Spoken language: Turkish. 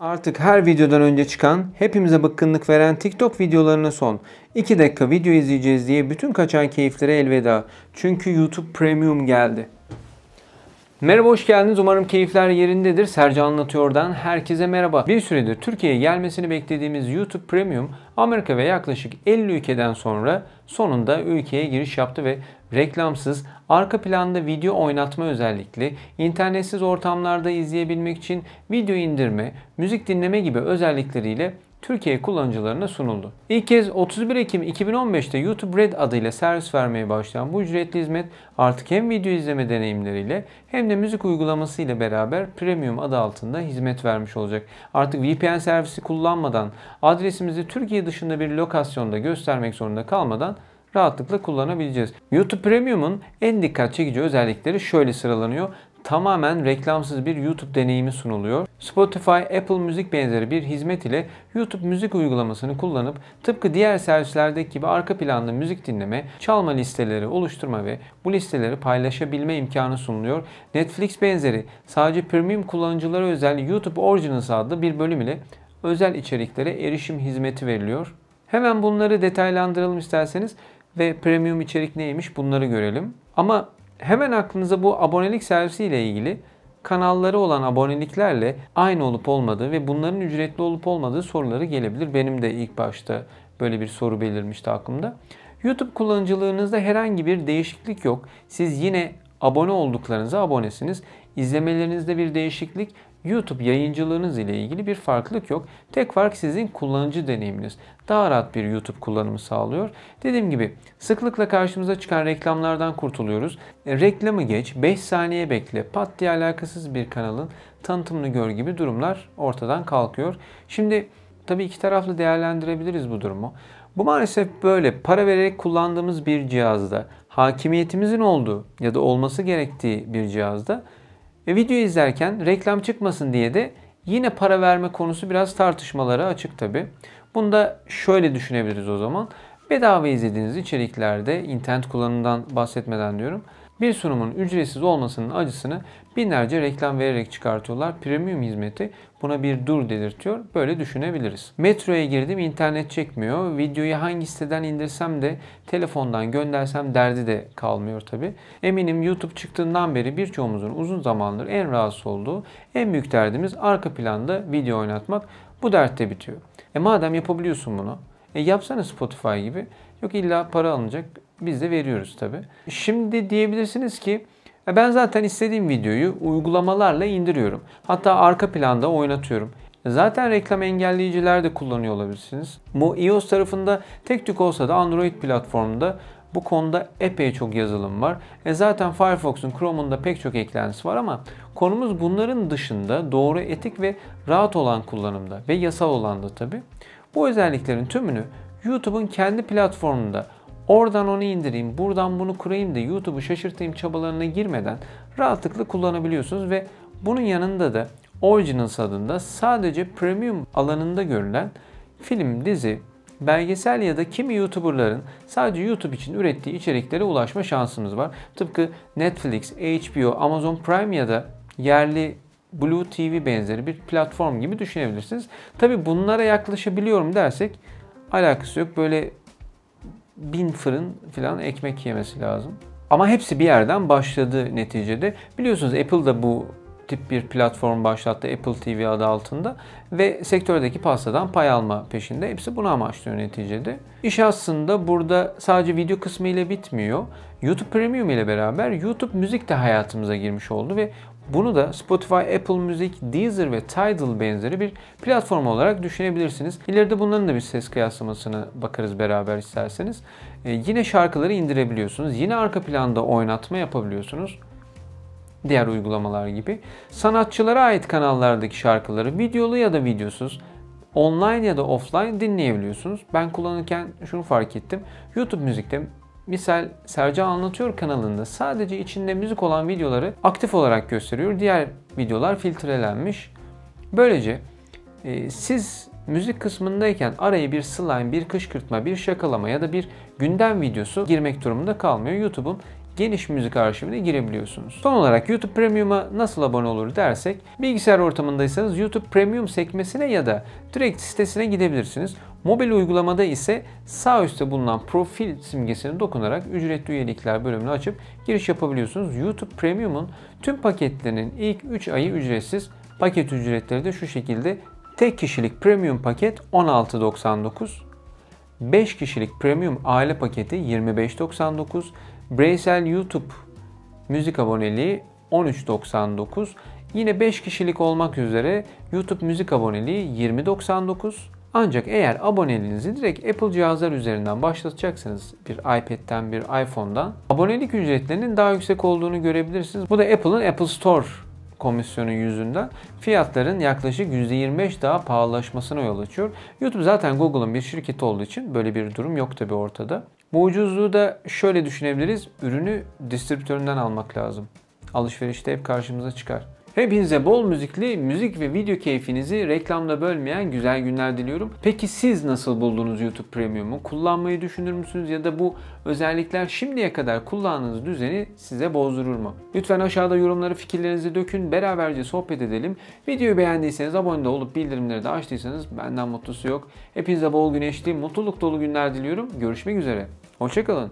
Artık her videodan önce çıkan, hepimize bıkkınlık veren TikTok videolarına son. 2 dakika video izleyeceğiz diye bütün kaçan keyiflere elveda. Çünkü YouTube Premium geldi. Merhaba hoş geldiniz. Umarım keyifler yerindedir. Sercan Anlatıyor'dan herkese merhaba. Bir süredir Türkiye'ye gelmesini beklediğimiz YouTube Premium Amerika ve yaklaşık 50 ülkeden sonra sonunda ülkeye giriş yaptı ve Reklamsız, arka planda video oynatma özellikli, internetsiz ortamlarda izleyebilmek için video indirme, müzik dinleme gibi özellikleriyle Türkiye kullanıcılarına sunuldu. İlk kez 31 Ekim 2015'te YouTube Red adıyla servis vermeye başlayan bu ücretli hizmet artık hem video izleme deneyimleriyle hem de müzik uygulaması ile beraber Premium adı altında hizmet vermiş olacak. Artık VPN servisi kullanmadan adresimizi Türkiye dışında bir lokasyonda göstermek zorunda kalmadan rahatlıkla kullanabileceğiz. YouTube Premium'un en dikkat çekici özellikleri şöyle sıralanıyor tamamen reklamsız bir YouTube deneyimi sunuluyor. Spotify, Apple Müzik benzeri bir hizmet ile YouTube müzik uygulamasını kullanıp tıpkı diğer servislerdeki gibi arka planda müzik dinleme, çalma listeleri oluşturma ve bu listeleri paylaşabilme imkanı sunuluyor. Netflix benzeri sadece premium kullanıcılara özel YouTube Originals adlı bir bölüm ile özel içeriklere erişim hizmeti veriliyor. Hemen bunları detaylandıralım isterseniz ve premium içerik neymiş bunları görelim. Ama hemen aklınıza bu abonelik servisi ile ilgili kanalları olan aboneliklerle aynı olup olmadığı ve bunların ücretli olup olmadığı soruları gelebilir. Benim de ilk başta böyle bir soru belirmişti aklımda. YouTube kullanıcılığınızda herhangi bir değişiklik yok. Siz yine abone olduklarınıza abonesiniz. İzlemelerinizde bir değişiklik YouTube yayıncılığınız ile ilgili bir farklılık yok. Tek fark sizin kullanıcı deneyiminiz. Daha rahat bir YouTube kullanımı sağlıyor. Dediğim gibi sıklıkla karşımıza çıkan reklamlardan kurtuluyoruz. E, reklamı geç, 5 saniye bekle, pat diye alakasız bir kanalın tanıtımını gör gibi durumlar ortadan kalkıyor. Şimdi tabii iki taraflı değerlendirebiliriz bu durumu. Bu maalesef böyle para vererek kullandığımız bir cihazda, hakimiyetimizin olduğu ya da olması gerektiği bir cihazda ve videoyu izlerken reklam çıkmasın diye de yine para verme konusu biraz tartışmalara açık tabi. Bunu da şöyle düşünebiliriz o zaman. Bedava izlediğiniz içeriklerde internet kullanımından bahsetmeden diyorum bir sunumun ücretsiz olmasının acısını binlerce reklam vererek çıkartıyorlar. Premium hizmeti buna bir dur delirtiyor. Böyle düşünebiliriz. Metroya girdim internet çekmiyor. Videoyu hangi siteden indirsem de telefondan göndersem derdi de kalmıyor tabi. Eminim YouTube çıktığından beri birçoğumuzun uzun zamandır en rahatsız olduğu en büyük derdimiz arka planda video oynatmak. Bu dertte bitiyor. E madem yapabiliyorsun bunu e yapsana Spotify gibi. Yok illa para alınacak. Biz de veriyoruz tabi. Şimdi diyebilirsiniz ki e, ben zaten istediğim videoyu uygulamalarla indiriyorum. Hatta arka planda oynatıyorum. Zaten reklam engelleyiciler de kullanıyor olabilirsiniz. Bu iOS tarafında tek tük olsa da Android platformunda bu konuda epey çok yazılım var. E zaten Firefox'un Chrome'un da pek çok eklentisi var ama konumuz bunların dışında doğru etik ve rahat olan kullanımda ve yasal olan da tabi. Bu özelliklerin tümünü YouTube'un kendi platformunda Oradan onu indireyim, buradan bunu kurayım da YouTube'u şaşırtayım çabalarına girmeden rahatlıkla kullanabiliyorsunuz ve bunun yanında da Originals adında sadece premium alanında görülen film, dizi, belgesel ya da kimi YouTuber'ların sadece YouTube için ürettiği içeriklere ulaşma şansımız var. Tıpkı Netflix, HBO, Amazon Prime ya da yerli Blue TV benzeri bir platform gibi düşünebilirsiniz. Tabi bunlara yaklaşabiliyorum dersek alakası yok. Böyle bin fırın falan ekmek yemesi lazım. Ama hepsi bir yerden başladı neticede. Biliyorsunuz Apple da bu tip bir platform başlattı Apple TV adı altında ve sektördeki pastadan pay alma peşinde. Hepsi bunu amaçlıyor neticede. İş aslında burada sadece video kısmı ile bitmiyor. YouTube Premium ile beraber YouTube Müzik de hayatımıza girmiş oldu ve bunu da Spotify, Apple Music, Deezer ve Tidal benzeri bir platform olarak düşünebilirsiniz. İleride bunların da bir ses kıyaslamasını bakarız beraber isterseniz. Ee, yine şarkıları indirebiliyorsunuz. Yine arka planda oynatma yapabiliyorsunuz diğer uygulamalar gibi. Sanatçılara ait kanallardaki şarkıları videolu ya da videosuz online ya da offline dinleyebiliyorsunuz. Ben kullanırken şunu fark ettim. YouTube müzikte Misal Serca Anlatıyor kanalında sadece içinde müzik olan videoları aktif olarak gösteriyor. Diğer videolar filtrelenmiş. Böylece e, siz müzik kısmındayken araya bir slime, bir kışkırtma, bir şakalama ya da bir gündem videosu girmek durumunda kalmıyor. YouTube'un geniş müzik arşivine girebiliyorsunuz. Son olarak YouTube Premium'a nasıl abone olur dersek bilgisayar ortamındaysanız YouTube Premium sekmesine ya da direkt sitesine gidebilirsiniz. Mobil uygulamada ise sağ üstte bulunan profil simgesine dokunarak ücretli üyelikler bölümünü açıp giriş yapabiliyorsunuz. YouTube Premium'un tüm paketlerinin ilk 3 ayı ücretsiz. Paket ücretleri de şu şekilde Tek kişilik premium paket 16.99, 5 kişilik premium aile paketi 25.99, Bireysel YouTube müzik aboneliği 13.99. Yine 5 kişilik olmak üzere YouTube müzik aboneliği 20.99. Ancak eğer aboneliğinizi direkt Apple cihazlar üzerinden başlatacaksanız bir iPad'den bir iPhone'dan abonelik ücretlerinin daha yüksek olduğunu görebilirsiniz. Bu da Apple'ın Apple Store komisyonu yüzünden fiyatların yaklaşık %25 daha pahalılaşmasına yol açıyor. YouTube zaten Google'ın bir şirketi olduğu için böyle bir durum yok tabi ortada. Bu ucuzluğu da şöyle düşünebiliriz. Ürünü distribütöründen almak lazım. Alışverişte hep karşımıza çıkar. Hepinize bol müzikli, müzik ve video keyfinizi reklamda bölmeyen güzel günler diliyorum. Peki siz nasıl buldunuz YouTube Premium'u? Kullanmayı düşünür müsünüz ya da bu özellikler şimdiye kadar kullandığınız düzeni size bozdurur mu? Lütfen aşağıda yorumlara fikirlerinizi dökün, beraberce sohbet edelim. Videoyu beğendiyseniz abone de olup bildirimleri de açtıysanız benden mutlusu yok. Hepinize bol güneşli, mutluluk dolu günler diliyorum. Görüşmek üzere. Hoşçakalın.